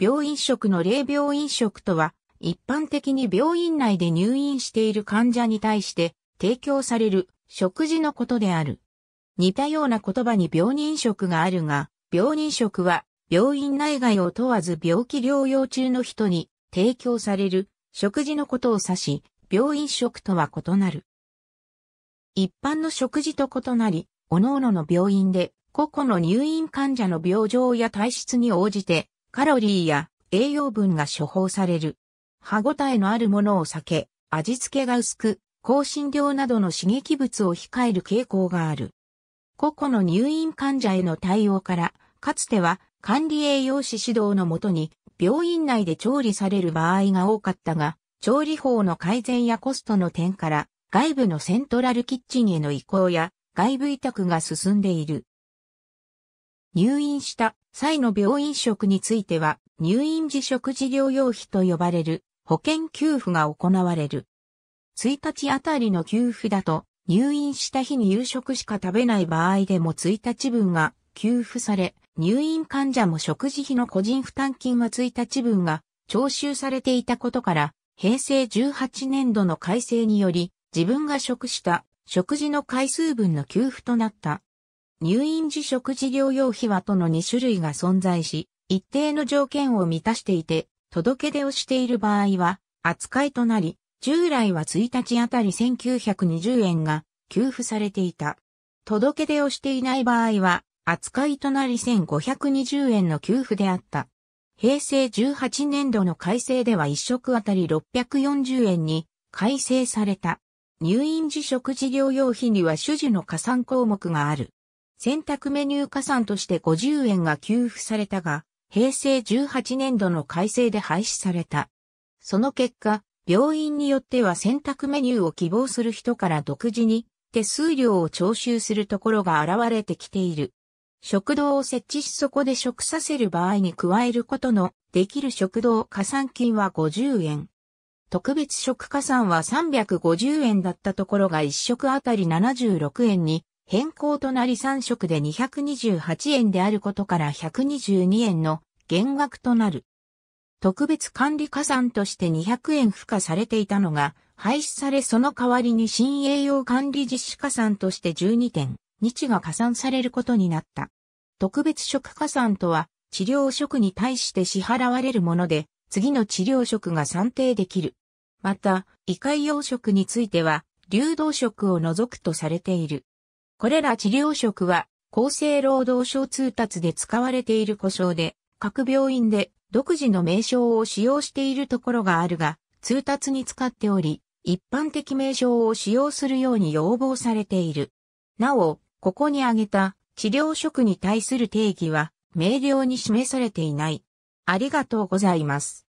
病院食の霊病院食とは、一般的に病院内で入院している患者に対して提供される食事のことである。似たような言葉に病人食があるが、病人食は病院内外を問わず病気療養中の人に提供される食事のことを指し、病院食とは異なる。一般の食事と異なり、各々の病院で個々の入院患者の病状や体質に応じてカロリーや栄養分が処方される。歯ごたえのあるものを避け、味付けが薄く、香辛料などの刺激物を控える傾向がある。個々の入院患者への対応から、かつては管理栄養士指導のもとに、病院内で調理される場合が多かったが、調理法の改善やコストの点から、外部のセントラルキッチンへの移行や、外部委託が進んでいる。入院した際の病院食については、入院時食事療養費と呼ばれる保険給付が行われる。1日あたりの給付だと、入院した日に夕食しか食べない場合でも1日分が給付され、入院患者も食事費の個人負担金は1日分が徴収されていたことから、平成18年度の改正により、自分が食した食事の回数分の給付となった入院時食事療養費はとの2種類が存在し、一定の条件を満たしていて、届け出をしている場合は、扱いとなり、従来は1日あたり1920円が給付されていた。届け出をしていない場合は、扱いとなり1520円の給付であった。平成18年度の改正では1食あたり640円に改正された。入院時食事療養費には種事の加算項目がある。選択メニュー加算として50円が給付されたが、平成18年度の改正で廃止された。その結果、病院によっては選択メニューを希望する人から独自に手数料を徴収するところが現れてきている。食堂を設置しそこで食させる場合に加えることのできる食堂加算金は50円。特別食加算は350円だったところが1食あたり76円に変更となり3色で228円であることから122円の減額となる。特別管理加算として200円付加されていたのが廃止されその代わりに新栄養管理実施加算として12点、日が加算されることになった。特別食加算とは治療食に対して支払われるもので、次の治療食が算定できる。また、胃潰瘍食については、流動食を除くとされている。これら治療食は厚生労働省通達で使われている故障で、各病院で独自の名称を使用しているところがあるが、通達に使っており、一般的名称を使用するように要望されている。なお、ここに挙げた治療食に対する定義は明瞭に示されていない。ありがとうございます。